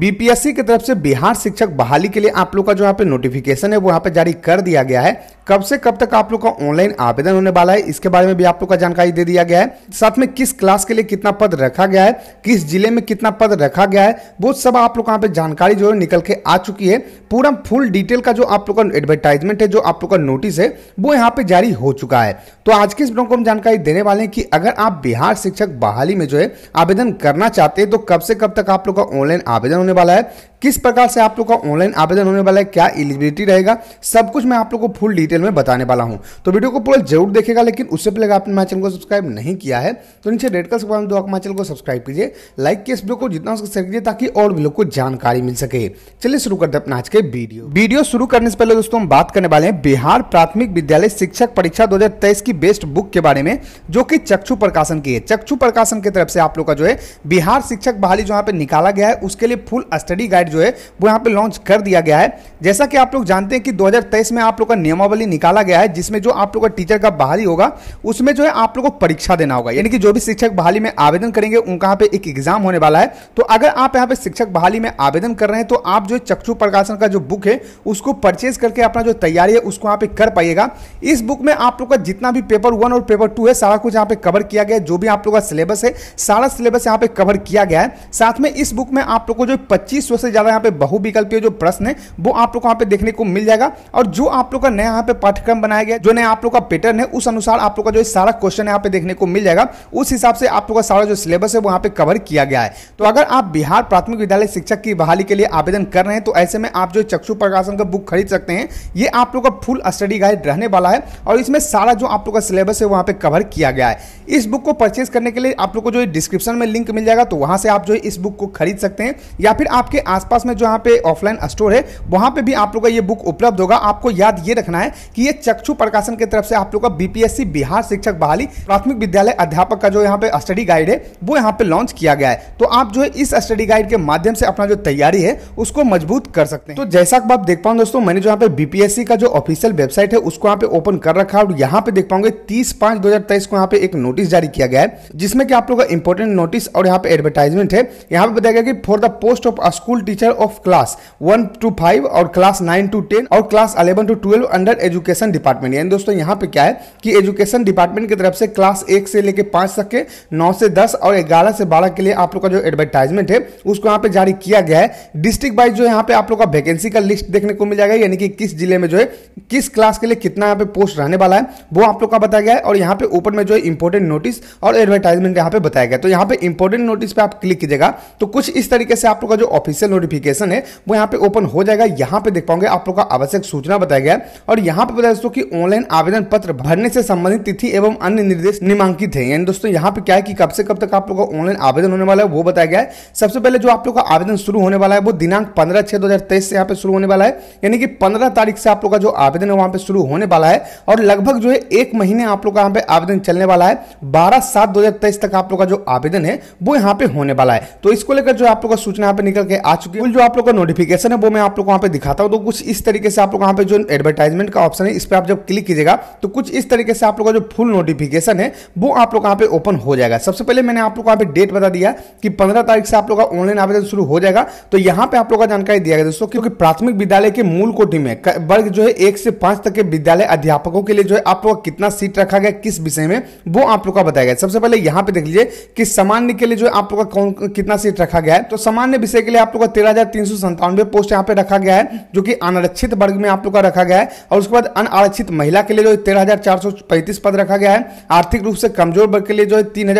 BPSC की तरफ से बिहार शिक्षक बहाली के लिए आप लोग का जो यहाँ पे नोटिफिकेशन है वो यहाँ पे जारी कर दिया गया है कब से कब तक आप लोग का ऑनलाइन आवेदन होने वाला है इसके बारे में भी आप लोग का जानकारी दे दिया गया है साथ में किस क्लास के लिए कितना पद रखा गया है किस जिले में कितना पद रखा गया है वो सब आप लोग यहाँ पे जानकारी जो है निकल के आ चुकी है पूरा फुल डिटेल का जो आप लोग का एडवर्टाइजमेंट है जो आप लोग का नोटिस है वो यहाँ पे जारी हो चुका है तो आज के इस ब्लॉग को हम जानकारी देने वाले हैं कि अगर आप बिहार शिक्षक बहाली में जो है आवेदन करना चाहते हैं तो कब से कब तक आप लोग का ऑनलाइन आवेदन होने वाला है किस प्रकार से आप लोग का ऑनलाइन आवेदन होने वाला है क्या एलिजिबिलिटी रहेगा सब कुछ मैं आप लोग को फुल डिटेल में बताने वाला हूँ तो वीडियो को पूरा जरूर देखेगा लेकिन उससे पहले अगर आपने हमारे चैनल को सब्सक्राइब नहीं किया है तो नीचे रेड कलर से दो हमारे चैनल को सब्सक्राइब कीजिए लाइक किए इस वीडियो को जितना उसको सके कीजिए ताकि और भी लोग को जानकारी मिल सके चलिए शुरू करते अपना आज के वीडियो वीडियो शुरू करने से पहले दोस्तों हम बात करने वाले हैं बिहार प्राथमिक विद्यालय शिक्षक परीक्षा तेईस की बेस्ट बुक के बारे में जो कि चक्षु प्रकाशन की है चक्षु प्रकाशन की तरफ से आप लोग का जो है बिहार शिक्षक बहाली जो यहाँ पे निकाला गया है उसके लिए फुल स्टडी गाइड जो है वो यहाँ पे लॉन्च कर दिया गया है जैसा कि आप लोग जानते हैं कि 2023 में आप लोग का नियमावली निकाला गया है जिसमें जो आप लोग का टीचर का बहाली होगा उसमें जो है आप लोग को परीक्षा देना होगा यानी कि जो भी शिक्षक बहाली में आवेदन करेंगे उनका यहाँ पे एक एग्जाम होने वाला है तो अगर आप यहाँ पे शिक्षक बहाली में आवेदन कर रहे हैं तो आप जो चक्षु प्रकाशन का जो बुक है उसको परचेज करके अपना जो तैयारी है उसको यहाँ पे कर पाइएगा इस बुक में आप लोग का जितना भी पेपर वन और पेपर टू है सारा कुछ यहाँ पे कवर किया गया है जो भी आप लोग का सिलेबस है सारा सिलेबस यहाँ पे कवर किया गया है साथ में इस बुक में आप लोग को जो पच्चीस से ज़्यादा यहाँ पे बहुविकल्पीय जो प्रश्न है वो आप लोग को यहाँ पे देखने को मिल जाएगा और जो आप लोग का नया यहाँ पे पाठ्यक्रम बनाया गया जो नया आप लोग का पैटर्न है उस अनुसार आप लोग का जो सारा क्वेश्चन यहाँ पे देखने को मिल जाएगा उस हिसाब से आप लोग का सारा जो सिलेबस है वो यहाँ पे कवर किया गया है तो अगर आप बिहार प्राथमिक विद्यालय शिक्षक की बहाली के लिए आवेदन कर रहे हैं तो ऐसे में आप जो चक्षु प्रकाशन का बुक खरीद सकते हैं ये आप लोग का फुल स्टडी गाइड रहने वाला है और इसमें सारा जो आप लोग का सिलेबस है वहाँ पे कवर किया गया है इस बुक को परचेज करने के लिए आप लोग को जो डिस्क्रिप्शन में लिंक मिल जाएगा तो वहाँ से आप जो इस बुक को खरीद सकते हैं या फिर आपके आसपास आसपास में जहाँ पे ऑफलाइन स्टोर है वहाँ पे भी आप लोग का ये बुक उपलब्ध होगा आपको याद ये रखना है कि ये चक्षु प्रकाशन की तरफ से आप लोग का बीपीएससी बिहार शिक्षक बहाली प्राथमिक विद्यालय अध्यापक का जो यहाँ पे स्टडी गाइड है वो यहाँ पे लॉन्च किया गया है तो आप जो है इस स्टडी गाइड के माध्यम से अपना जो तैयारी है उसको मजबूत कर सकते हैं तो जैसा कि आप देख पाओ दोस्तों मैंने जो यहाँ पे बीपीएससी का जो ऑफिशियल वेबसाइट है उसको यहाँ पे ओपन कर रखा है और यहाँ पे देख पाओगे तीस पांच दो को यहाँ पे एक नोटिस जारी किया गया है जिसमें कि आप लोग का इंपोर्टेंट नोटिस और यहाँ पे एडवर्टाइजमेंट है यहाँ पे बताया गया कि for the post of school teacher of class one to five और क्लास नाइन टू टेन और class eleven to twelve under education department यानी दोस्तों यहाँ पे क्या है कि एजुकेशन डिपार्टमेंट की तरफ से क्लास एक से लेकर पाँच तक के नौ से दस और ग्यारह से बारह के लिए आप लोग का जो एडवर्टाइजमेंट है उसको यहाँ पे जारी किया गया है डिस्ट्रिक्ट वाइज जो यहाँ पे आप लोग का वैकेंसी का लिस्ट देखने को मिल जाएगा यानी कि किस जिले में जो है किस क्लास के लिए कितना यहाँ पे पोस्ट रहने वाला है वो आप लोग का बताया गया है और यहाँ पे ऊपर में जो है इंपॉर्टेंट नोटिस और एडवर्टाइजमेंट यहाँ पे बताया गया तो यहाँ पे इंपॉर्टेंट नोटिस पे आप क्लिक कीजिएगा तो कुछ इस तरीके से आप लोग का जो ऑफिशियल नोटिफिकेशन है वो यहाँ पे ओपन हो जाएगा यहाँ पे देख पाओगे आप लोग का आवश्यक सूचना बताया गया और यहाँ पे बताया दोस्तों की ऑनलाइन आवेदन पत्र भरने से संबंधित तिथि एवं अन्य निर्देश निमांकित है यानी दोस्तों यहाँ पे क्या है कि कब से कब तक आप लोग का ऑनलाइन आवेदन होने वाला है वो बताया गया है सबसे पहले जो आप लोग का आवेदन शुरू होने वाला है वो दिनांक पंद्रह छह दो से यहाँ पे शुरू होने वाला है यानी कि पंद्रह तारीख से आप लोग का जो आवेदन है वहाँ पे शुरू होने वाला है और लगभग जो है एक महीने आप लोग का यहाँ पे आवेदन चलने वाला है बारह सात दो तक आप लोग का जो आवेदन है वो यहाँ पे होने वाला है तो इसको लेकर जो आप लोग का सूचना यहाँ पे निकल के आ चुकी बिल्कुल जो आप लोग का नोटिफिकेशन है वो मैं आप लोग वहाँ पे दिखाता हूँ तो कुछ इस तरीके से आप लोग वहाँ पे जो एडवर्टाइजमेंट का ऑप्शन है इस पर आप जब क्लिक कीजिएगा तो कुछ इस तरीके से आप लोग का जो फुल नोटिफिकेशन है वो आप लोग वहाँ पे ओपन हो जाएगा सबसे पहले मैंने आप लोग वहाँ पे डेट बता दिया कि पंद्रह तारीख से आप लोग का ऑनलाइन आवेदन शुरू हो जाएगा तो यहाँ पे आप लोग का जानकारी दिया गया दोस्तों क्योंकि प्राथमिक विद्यालय के मूल कोटि में वर्ग जो है एक से पांच तक के विद्यालय अध्यापकों के लिए जो है आप लोग कितना सीट रखा गया किस विषय में वो आप लोग का बताया गया सबसे पहले यहाँ पे देख लीजिए कि सामान्य के लिए जो है आप लोग का कौन कितना सीट रखा गया है तो सामान्य विषय के लिए आप लोग का तेरह पोस्ट यहाँ पे रखा गया है जो कि अनारक्षित वर्ग में आप लोग का रखा गया है और उसके बाद अनारक्षित महिला के लिए जो है तेरह पद रखा गया है आर्थिक रूप से कमजोर वर्ग के लिए जो है तीन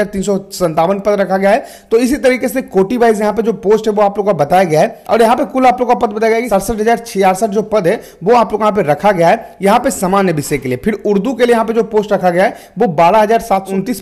पद रखा गया है तो इसी तरीके से कोटी वाइज यहाँ पे जो पोस्ट है वो आप लोग का बताया गया है और यहाँ पे कुल आप लोग का पद बताया गया सड़सठ हजार जो पद है वो आप लोग यहाँ पे रखा गया है यहाँ पे सामान्य विषय के लिए फिर उर्दू के लिए यहाँ पे जो पोस्ट रखा गया है वो बारह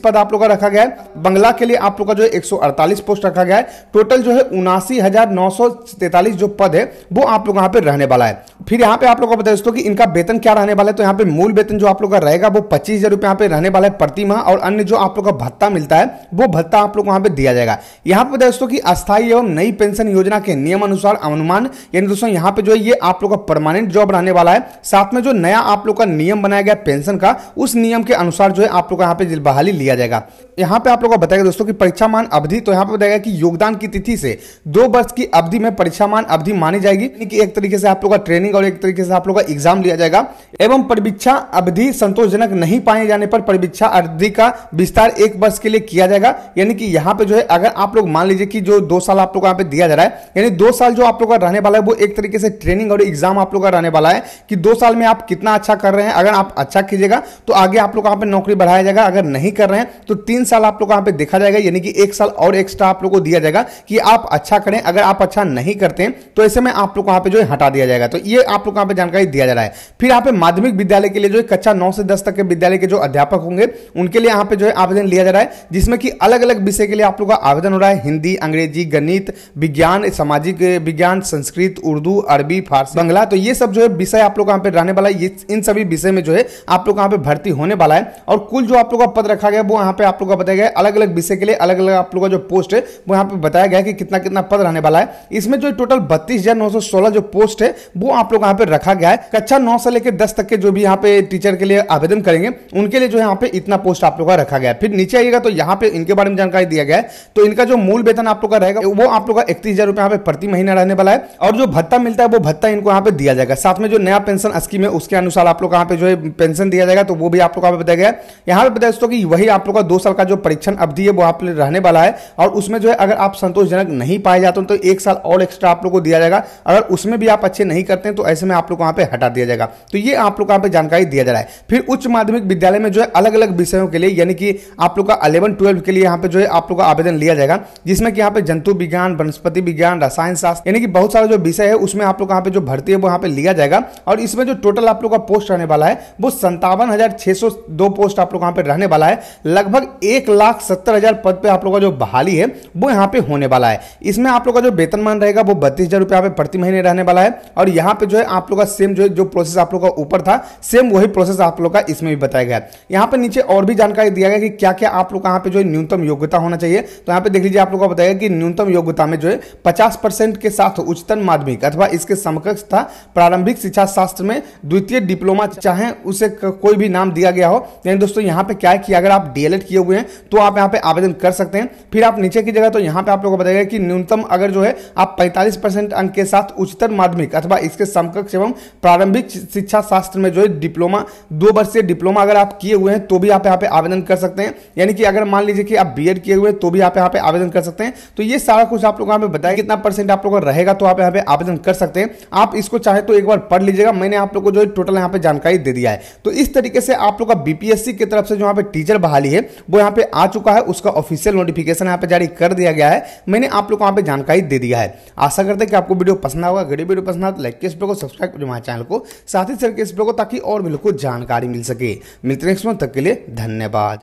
पद आप लोग का रखा गया है बंगला के लिए आप लोग का जो है एक पोस्ट रखा गया है टोटल जो है उनासी हजार नौ सौ तैतालीस जो पद है वो आप लोग यहाँ पे रहने वाला है फिर यहाँ पे आप लोगों को बता दोस्तों कि इनका वेतन क्या रहने वाला है तो यहाँ पे मूल वेतन जो आप लोग का रहेगा वो पच्चीस हजार रुपये यहाँ पे रहने वाला है प्रति माह और अन्य जो आप लोग का भत्ता मिलता है वो भत्ता आप लोग को यहाँ पे दिया जाएगा यहाँ पे दोस्तों की अस्थायी एवं नई पेंशन योजना के नियम अनुसार अनुमान यानी दोस्तों यहाँ पे जो है ये आप लोग का परमानेंट जॉब रहने वाला है साथ में जो नया आप लोग का नियम बनाया गया पेंशन का उस नियम के अनुसार जो है आप लोग यहाँ पे बहाली लिया जाएगा यहाँ पे आप लोग को बताएगा दोस्तों की परीक्षा मान अवधि तो यहाँ पे बताएगा कि योगदान की तिथि से दो वर्ष की अवधि में परीक्षा मान अवधि मानी जाएगी कि एक तरीके से आप लोग का ट्रेनिंग और एक तरीके से आप लोग का एग्जाम लिया जाएगा एवं परीक्षा अवधि संतोषजनक नहीं पाए जाने पर परीक्षा अवधि का विस्तार एक वर्ष के लिए किया जाएगा यानी कि यहाँ पे जो है अगर आप लोग मान लीजिए कि जो दो साल आप लोग यहाँ पे दिया जा रहा है यानी दो साल जो आप लोग का रहने वाला है वो एक तरीके से ट्रेनिंग और एग्जाम आप लोग का रहने वाला है कि दो साल में आप कितना अच्छा कर रहे हैं अगर आप अच्छा कीजिएगा तो आगे आप लोग यहाँ पे नौकरी बढ़ाया जाएगा अगर नहीं कर रहे हैं तो तीन साल आप लोग यहाँ पे देखा जाएगा यानी कि एक साल और एक्स्ट्रा आप लोग को दिया जाएगा कि आप अच्छा करें अगर आप अच्छा नहीं करते हैं तो ऐसे में आप लोग यहाँ पे जो है हटा दिया जाएगा तो ये आप लोग यहाँ पे जानकारी दिया जा रहा है फिर यहाँ पे माध्यमिक विद्यालय के लिए जो है कक्षा नौ से दस तक के विद्यालय के जो अध्यापक होंगे उनके लिए यहाँ पे जो है आवेदन लिया जा रहा है जिसमें कि अलग अलग विषय के लिए आप लोग का आवेदन हो रहा है हिंदी अंग्रेजी गणित विज्ञान सामाजिक विज्ञान संस्कृत उर्दू अरबी फारसी बंगला तो ये सब जो है विषय आप लोग यहाँ पे रहने वाला है इन सभी विषय में जो है आप लोग यहाँ पे भर्ती होने वाला है और कुल जो आप लोग का पद रखा गया वो यहाँ पे आप लोग का बताया गया अलग अलग विषय के लिए अलग अलग आप लोग का जो पोस्ट है वो यहाँ पे बताया गया कि कितना कितना पद रहने वाला है इसमें जो टोटल बत्तीस हजार नौ सौ सोलह जो पोस्ट है वो आप लोग यहाँ पे रखा गया है कक्षा नौ से लेकर दस तक के जो भी यहाँ पे टीचर के लिए आवेदन करेंगे उनके लिए जो है यहाँ पे इतना पोस्ट आप लोग का रखा गया है फिर नीचे आइएगा तो यहाँ पे इनके बारे में जानकारी दिया गया है तो इनका जो मूल वेतन आप लोग का रहेगा वो आप लोग का इकतीस हजार रुपये प्रति महीना रहने वाला है और जो भत्ता मिलता है वो भत्ता इनको यहाँ पे दिया जाएगा साथ में जो नया पेंशन स्कीम है उसके अनुसार आप लोग यहाँ पे जो है पेंशन दिया जाएगा तो वो भी आप लोग यहाँ पे बताया गया यहाँ पे बताया दोस्तों कि वही आप लोग का दो साल का जो परीक्षण अवधि है वो आप रहने वाला है और उसमें जो है अगर आप संतोषजनक नहीं पाए जाते तो एक साल ऑल एक्स्ट्रा आप लोग को दिया जाएगा अगर उसमें भी आप अच्छे नहीं करते हैं तो ऐसे में आप लोग को वहाँ पे हटा दिया जाएगा तो ये आप लोग को पर जानकारी दिया जा रहा है फिर उच्च माध्यमिक विद्यालय में जो है अलग अलग विषयों के लिए यानी कि आप लोग का अलेवन ट्वेल्व के लिए यहाँ पे जो है आप लोग का आवेदन लिया जाएगा जिसमें कि यहाँ पे जंतु विज्ञान वनस्पति विज्ञान रसायन शास्त्र यानी कि बहुत सारा जो विषय है उसमें आप लोग यहाँ पे जो भर्ती है वो यहाँ पे लिया जाएगा और इसमें जो टोटल आप लोग का पोस्ट रहने वाला है वो संतावन पोस्ट आप लोग यहाँ पे रहने वाला है लगभग एक लाख सत्तर हजार पद पे आप लोग का जो बहाली है वो यहाँ पे होने वाला है इसमें आप लोग का जो वेतन मान रहेगा वो बत्तीस हज़ार रुपया पे प्रति महीने रहने वाला है और यहाँ पे जो है आप लोग का सेम जो है जो प्रोसेस आप लोग का ऊपर था सेम वही प्रोसेस आप लोग का इसमें भी बताया गया यहाँ पे नीचे और भी जानकारी दिया गया कि क्या क्या आप लोग यहाँ पे जो है न्यूनतम योग्यता होना चाहिए तो यहाँ पे देख लीजिए आप लोग का बताया कि न्यूनतम योग्यता में जो है पचास के साथ उच्चतम माध्यमिक अथवा इसके समकक्ष था प्रारंभिक शिक्षा शास्त्र में द्वितीय डिप्लोमा चाहे उसे कोई भी नाम दिया गया हो यानी दोस्तों यहाँ पे क्या है कि अगर आप डी किए हुए हैं तो आप यहाँ पे आवेदन कर सकते हैं फिर आप नीचे की जगह तो यहाँ पे आप लोग को बताया कि न्यूनतम अगर जो है आप 45 परसेंट अंक के साथ उच्चतर माध्यमिक अथवा इसके समकक्ष एवं प्रारंभिक शिक्षा शास्त्र में जो है डिप्लोमा दो वर्षीय डिप्लोमा अगर आप किए हुए हैं तो भी आप यहाँ पे आवेदन कर सकते हैं यानी कि अगर मान लीजिए कि आप बी किए हुए तो भी आप यहाँ पे आवेदन कर सकते हैं तो ये सारा कुछ आप लोग यहाँ पे बताए कितना परसेंट आप लोग का रहेगा तो आप यहाँ पे आवेदन कर सकते हैं आप इसको चाहे तो एक बार पढ़ लीजिएगा मैंने आप लोग को जो है टोटल यहाँ पे जानकारी दे दिया है तो इस तरीके से आप लोग का बीपीएससी की तरफ से जो यहाँ पे टीचर बहाली है वो यहाँ पे आ चुका है उसका ऑफिशियल नोटिफिकेशन यहाँ पे जारी कर दिया गया है मैंने आप लोग को यहाँ पे जानकारी दे दिया है आशा करते हैं कि आपको वीडियो पसंद होगा घड़ी वीडियो पसंद आए तो लाइक इस पर को सब्सक्राइब करें हमारे चैनल को साथ ही सर के इस पर को ताकि और भी लोग को जानकारी मिल सके मिलते हैं नेक्स्ट मंथ तक के लिए धन्यवाद